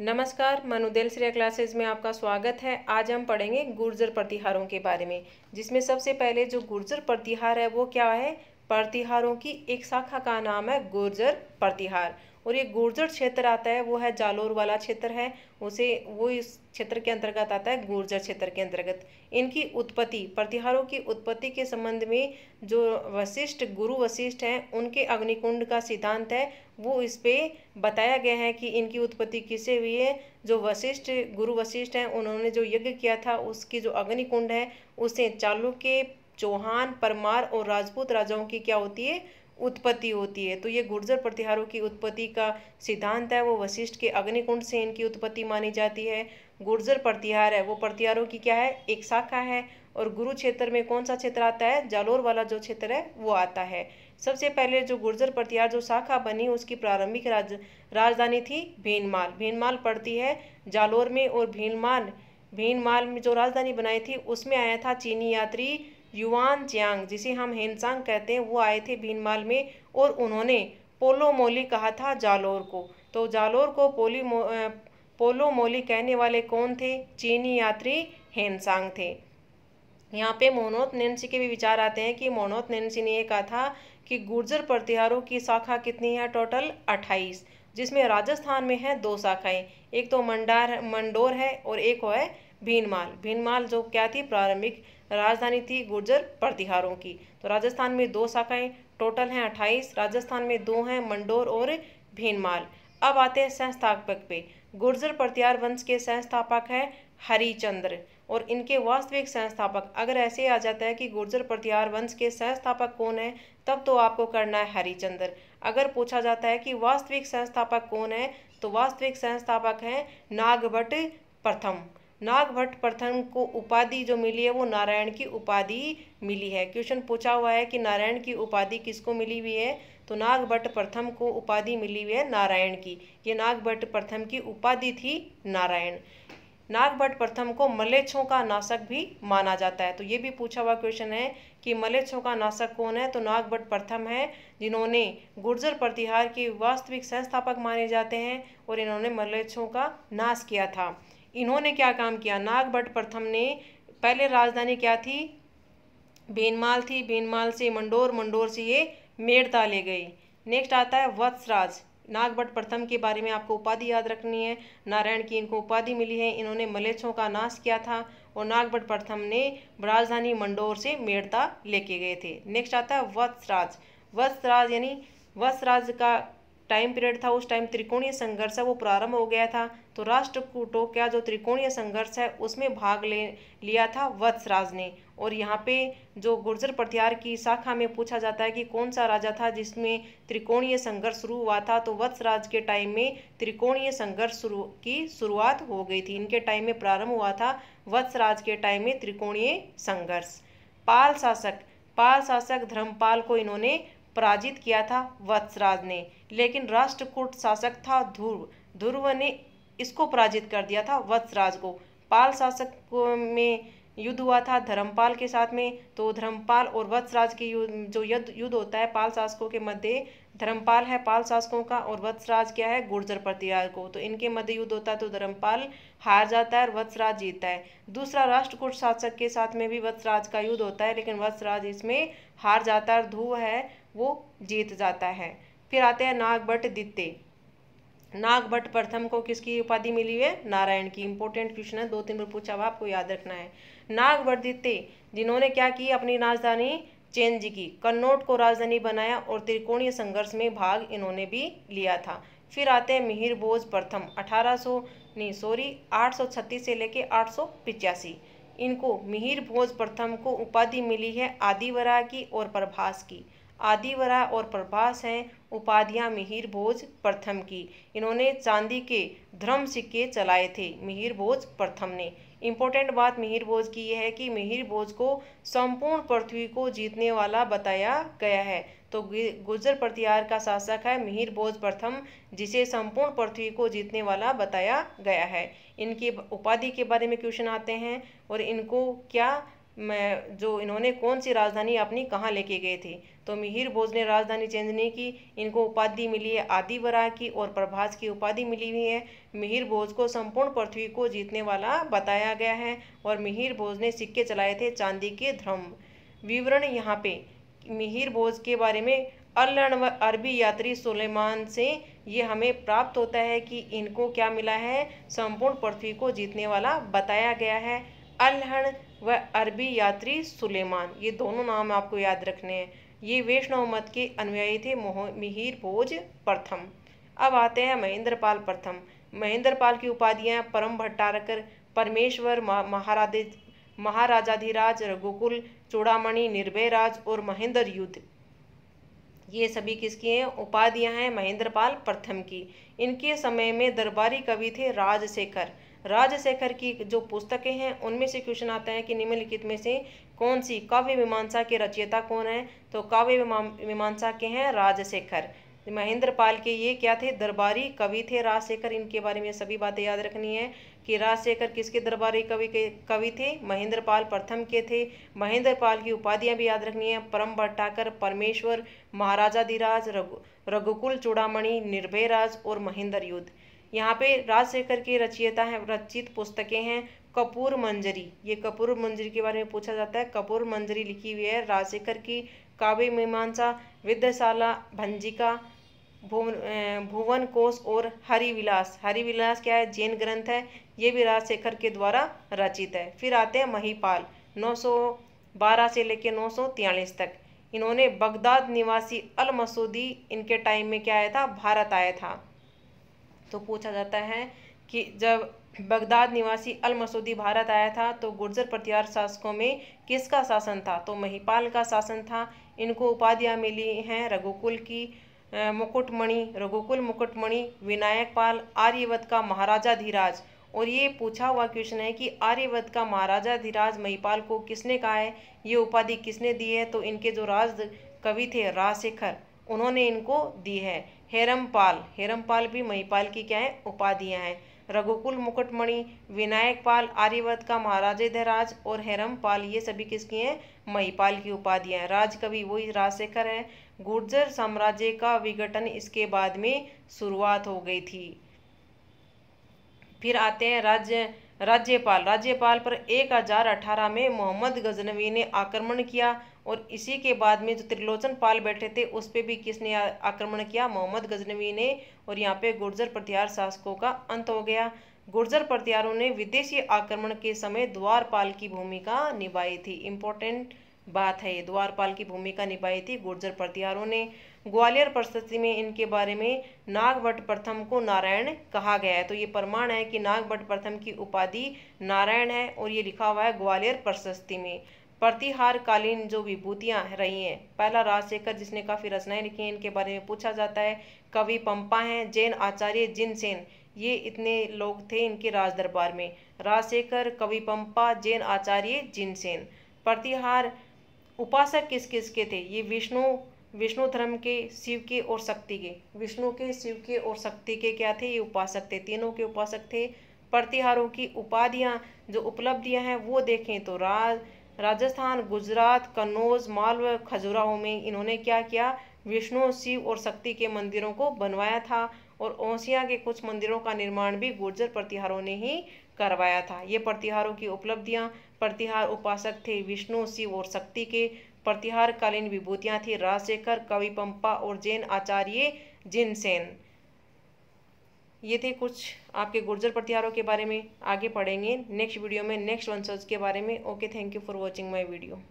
नमस्कार मनुदेल श्रेय क्लासेस में आपका स्वागत है आज हम पढ़ेंगे गुर्जर प्रतिहारों के बारे में जिसमें सबसे पहले जो गुर्जर प्रतिहार है वो क्या है प्रतिहारों की एक शाखा का नाम है गुर्जर प्रतिहार और ये गुर्जर क्षेत्र आता है वो है जालोर वाला क्षेत्र है उसे वो इस क्षेत्र के अंतर्गत आता है गुर्जर क्षेत्र के अंतर्गत इनकी उत्पत्ति प्रतिहारों की उत्पत्ति के संबंध में जो वशिष्ठ गुरु वशिष्ठ हैं उनके अग्निकुंड का सिद्धांत है वो इस पर बताया गया है कि इनकी उत्पत्ति किसे हुई है जो वशिष्ठ गुरु वशिष्ठ हैं उन्होंने जो यज्ञ किया था उसकी जो अग्निकुंड है उसे चालू के चौहान परमार और राजपूत राजाओं की क्या होती है उत्पत्ति होती है तो ये गुर्जर प्रतिहारों की उत्पत्ति का सिद्धांत है वो वशिष्ठ के अग्निकुंड से इनकी उत्पत्ति मानी जाती है गुर्जर प्रतिहार है वो प्रतिहारों की क्या है एक शाखा है और गुरु क्षेत्र में कौन सा क्षेत्र आता है जालोर वाला जो क्षेत्र है वो आता है सबसे पहले जो गुर्जर प्रतिहार जो शाखा बनी उसकी प्रारंभिक राज राजधानी थी भीनमाल भीनमाल पड़ती है जालोर में और भीनमाल भीनमाल में जो राजधानी बनाई थी उसमें आया था चीनी यात्री युआन जियांग जिसे हम हेनसांग कहते हैं वो आए थे भीनमाल में और उन्होंने पोलोमोली कहा था जालोर को तो जालोर को पोली मो, पोलोमोली कहने वाले कौन थे चीनी यात्री हेनसांग थे यहाँ पे मोहनोत नैन्सी के भी विचार आते हैं कि मोहनोत नैन्सी ने यह कहा था कि गुर्जर प्रतिहारों की शाखा कितनी है टोटल अट्ठाईस जिसमें राजस्थान में है दो शाखाएं एक तो मंडार मंडोर है और एक है भीनमाल भीनमाल जो क्या थी प्रारंभिक राजधानी थी गुर्जर प्रतिहारों की तो राजस्थान में दो शाखाएं टोटल हैं अट्ठाईस राजस्थान में दो हैं मंडोर और भीनमाल अब आते हैं संस्थापक पे गुर्जर प्रतिहार वंश के संस्थापक है हरिचंद्र और इनके वास्तविक संस्थापक अगर ऐसे आ जाता है कि गुर्जर प्रतिहार वंश के संस्थापक कौन है तब तो आपको करना है हरिचंद्र अगर पूछा जाता है कि वास्तविक संस्थापक कौन है तो वास्तविक संस्थापक हैं नागभट प्रथम नागभट्ट प्रथम को उपाधि जो मिली है वो नारायण की उपाधि मिली है क्वेश्चन पूछा हुआ है कि नारायण की उपाधि किसको मिली हुई है तो नागभट्ट प्रथम को उपाधि मिली हुई है नारायण की ये नागभट्ट प्रथम की उपाधि थी नारायण नागभट्ट प्रथम को मलेच्छों का नाशक भी माना जाता है तो ये भी पूछा हुआ क्वेश्चन है कि मलेच्छों का नाशक कौन है तो नागभट्ट प्रथम है जिन्होंने गुर्जर प्रतिहार के वास्तविक संस्थापक माने जाते हैं और इन्होंने मलेच्छों का नाश किया था इन्होंने क्या काम किया नागभट प्रथम ने पहले राजधानी क्या थी बेनमाल थी बेनमाल से मंडोर मंडोर से ये मेड़ता ले गई नेक्स्ट आता है वत्सराज नागभट प्रथम के बारे में आपको उपाधि याद रखनी है नारायण की इनको उपाधि मिली है इन्होंने मलेच्छों का नाश किया था और भट्ट प्रथम ने राजधानी मंडोर से मेड़ता लेके गए थे नेक्स्ट आता है वत्सराज वत्सराज यानी वत्सराज का टाइम पीरियड था उस टाइम त्रिकोणीय संघर्ष है वो प्रारंभ हो गया था तो राष्ट्रकूटों का जो त्रिकोणीय संघर्ष है उसमें भाग ले लिया था वत्सराज ने और यहाँ पे जो गुर्जर प्रत्यार की शाखा में पूछा जाता है कि कौन सा राजा था जिसमें त्रिकोणीय संघर्ष शुरू हुआ था तो वत्सराज के टाइम में त्रिकोणीय संघर्ष शुरू की शुरुआत हो गई थी इनके टाइम में प्रारंभ हुआ था वत्सराज के टाइम में त्रिकोणीय संघर्ष पाल शासक पाल शासक धर्मपाल को इन्होंने पराजित किया था वत्सराज ने लेकिन राष्ट्रकूट शासक था ध्रुव ध्रुव ने इसको पराजित कर दिया था वत्सराज को पाल शासक में युद्ध हुआ था धर्मपाल के साथ में तो धर्मपाल और वत्सराज के जो युद्ध होता है पाल शासकों के मध्य धर्मपाल है पाल शासकों का और वत्सराज क्या है गुर्जर प्रतिहार को तो इनके मध्य युद्ध होता है तो धर्मपाल हार जाता है और वत्सराज जीतता है दूसरा राष्ट्रकूट शासक के साथ में भी वत्सराज का युद्ध होता है लेकिन वत्सराज इसमें हार जाता है ध्रुव है वो जीत जाता है फिर आते हैं नागभट्ट दित्ते नागभट्ट प्रथम को किसकी उपाधि मिली है नारायण की इम्पोर्टेंट क्वेश्चन है दो तीन बार पूछा हुआ आपको याद रखना है नागभट्ट दित्ते जिन्होंने क्या की अपनी राजधानी चेंज की कन्नौट को राजधानी बनाया और त्रिकोणीय संघर्ष में भाग इन्होंने भी लिया था फिर आते हैं मिहिर बोझ प्रथम अठारह नहीं सॉरी छत्तीस से लेके आठ इनको मिहिर भोज प्रथम को उपाधि मिली है आदिवरा की और प्रभास की आदिवरा और प्रभास हैं उपाधियां मिहिर भोज प्रथम की इन्होंने चांदी के ध्रम सिक्के चलाए थे मिहिर भोज प्रथम ने इम्पोर्टेंट बात मिहिर भोज की यह है कि मिहिर भोज को संपूर्ण पृथ्वी को जीतने वाला बताया गया है तो गुजर प्रतिहार का शासक है मिहिर भोज प्रथम जिसे संपूर्ण पृथ्वी को जीतने वाला बताया गया है इनके उपाधि के बारे में क्वेश्चन आते हैं और इनको क्या मैं जो इन्होंने कौन सी राजधानी अपनी कहाँ लेके गए थे तो मिहिर भोज ने राजधानी चेंज नहीं की इनको उपाधि मिली है आदिवरा की और प्रभास की उपाधि मिली हुई है मिहिर भोज को संपूर्ण पृथ्वी को जीतने वाला बताया गया है और मिहिर भोज ने सिक्के चलाए थे चांदी के ध्रम विवरण यहाँ पे मिहिर भोज के बारे में अलर्ण अरबी यात्री सुलेमान से ये हमें प्राप्त होता है कि इनको क्या मिला है संपूर्ण पृथ्वी को जीतने वाला बताया गया है अलहण व अरबी यात्री सुलेमान ये दोनों नाम आपको याद रखने हैं ये वैष्णव मत के अनुयायी थे मिहिर भोज प्रथम अब आते हैं महेंद्रपाल प्रथम महेंद्रपाल की उपाधियाँ परम भट्टारकर परमेश्वर महाराधे महाराजाधिराज रघुकुल चूड़ामणि निर्भय राज और महेंद्र युद्ध ये सभी किसकी हैं उपाधियाँ हैं महेंद्रपाल प्रथम की इनके समय में दरबारी कवि थे राजशेखर राजशेखर की जो पुस्तकें हैं उनमें से क्वेश्चन आता है कि निम्नलिखित में से कौन सी काव्य मीमांसा के रचयिता कौन है तो काव्य मीमांसा के हैं राजशेखर महेंद्र पाल के ये क्या थे दरबारी कवि थे राजशेखर इनके बारे में सभी बातें याद रखनी है कि राजशेखर किसके दरबारी कवि के कवि थे महेंद्र पाल प्रथम के थे महेंद्र पाल की उपाधियां भी याद रखनी है परम भट्टाकर परमेश्वर महाराजा दिराज रघु रघुकुल चूड़ामणि निर्भय राज और महेंद्र युद्ध यहाँ पे राजशेखर की रचयिता हैं रचित पुस्तकें हैं कपूर मंजरी ये कपूर मंजरी के बारे में पूछा जाता है कपूर मंजरी लिखी हुई है राजशेखर की काव्य मीमांसा विद्याशाला भंजिका भुवन कोश और हरिविलास हरिविलास क्या है जैन ग्रंथ है ये भी राजशेखर के द्वारा रचित है फिर आते हैं महीपाल नौ से लेकर नौ तक इन्होंने बगदाद निवासी अल मसूदी इनके टाइम में क्या आया था भारत आया था तो पूछा जाता है कि जब बगदाद निवासी अल मसूदी भारत आया था तो गुर्जर प्रतिहार शासकों में किसका शासन था तो महिपाल का शासन था इनको उपाधियाँ मिली हैं रघुकुल की मुकुटमणि रघुकुल मुकुटमणि विनायक पाल आर्यवत का महाराजा धीराज और ये पूछा हुआ क्वेश्चन है कि आर्यवत का महाराजा धीराज महिपाल को किसने कहा है ये उपाधि किसने दी है तो इनके जो राज कवि थे राजशेखर उन्होंने इनको दी है हेरमपाल हेरमपाल भी महिपाल की क्या है उपाधियाँ हैं रघुकुल मुकुटमणि विनायक पाल आर्यवत का महाराजे धराज और हेरमपाल ये सभी किसकी हैं महिपाल की उपाधियाँ हैं राजकवि वही राजशेखर है गुर्जर साम्राज्य का विघटन इसके बाद में शुरुआत हो गई थी फिर आते हैं राज्य राज्यपाल राज्यपाल पर 1018 में मोहम्मद गजनवी ने आक्रमण किया और इसी के बाद में जो त्रिलोचन पाल बैठे थे उस पर भी किसने आक्रमण किया मोहम्मद गजनवी ने और यहाँ पे गुर्जर प्रत्यार शासकों का अंत हो गया गुर्जर प्रत्यारों ने विदेशी आक्रमण के समय द्वारपाल की भूमिका निभाई थी इम्पोर्टेंट बात है द्वारपाल की भूमिका निभाई थी गुर्जर प्रत्यारों ने ग्वालियर प्रशस्ति में इनके बारे में नागभट प्रथम को नारायण कहा गया है तो ये प्रमाण है कि नागभट प्रथम की उपाधि नारायण है और ये लिखा हुआ है ग्वालियर प्रशस्ति में प्रतिहारकालीन जो विभूतियाँ रही हैं पहला राजशेखर जिसने काफ़ी रचनाएं लिखी हैं इनके बारे में पूछा जाता है कवि पंपा हैं जैन आचार्य जिन सेन ये इतने लोग थे इनके राज दरबार में राजशेखर कवि पंपा जैन आचार्य जिन सेन प्रतिहार उपासक किस किस के थे ये विष्णु विष्णु धर्म के शिव के और शक्ति के विष्णु के शिव के और शक्ति के क्या थे ये उपासक थे तीनों के उपासक थे प्रतिहारों की उपाधियाँ जो उपलब्धियाँ हैं वो देखें तो राज राजस्थान गुजरात कन्नौज मालवा खजुराहो में इन्होंने क्या किया विष्णु शिव और शक्ति के मंदिरों को बनवाया था और ओसिया के कुछ मंदिरों का निर्माण भी गुर्जर प्रतिहारों ने ही करवाया था ये प्रतिहारों की उपलब्धियाँ प्रतिहार उपासक थे विष्णु शिव और शक्ति के प्रतिहार कालीन विभूतियाँ थी राजशेखर कवि पंपा और जैन आचार्य जिनसेन ये थे कुछ आपके गुर्जर प्रत्यारों के बारे में आगे पढ़ेंगे नेक्स्ट वीडियो में नेक्स्ट वंशज के बारे में okay thank you for watching my video